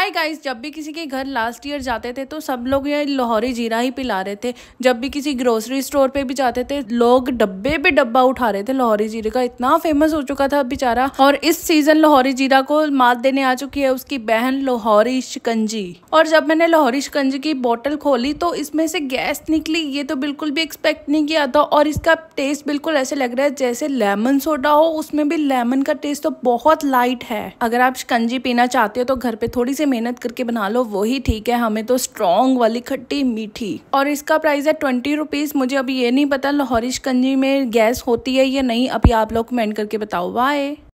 hi guys जब भी किसी के घर लास्ट ईयर जाते थे तो सब लोग ये लाहौरी जीरा ही पिला रहे थे जब भी किसी ग्रोसरी स्टोर पे भी जाते थे लोग डब्बे पे डब्बा उठा रहे थे लाहौरी जीरे का इतना फेमस हो चुका था बेचारा और इस सीजन लाहौरी जीरा को मात देने आ चुकी है उसकी बहन लाहौरी शिकंजी और जब मैंने लाहौरी शिकंजी की बॉटल खोली तो इसमें से गैस निकली ये तो बिल्कुल भी एक्सपेक्ट नहीं किया था और इसका टेस्ट बिल्कुल ऐसे लग रहा है जैसे लेमन सोडा हो उसमें भी लेमन का टेस्ट तो बहुत लाइट है अगर आप शिकंजी पीना चाहते हो तो घर पे थोड़ी सी मेहनत करके बना लो वही ठीक है हमें तो स्ट्रॉन्ग वाली खट्टी मीठी और इसका प्राइस है ट्वेंटी रुपीज़ मुझे अभी ये नहीं पता लाहौरिश कंजी में गैस होती है या नहीं अभी आप लोग कमेंट करके बताओ बाय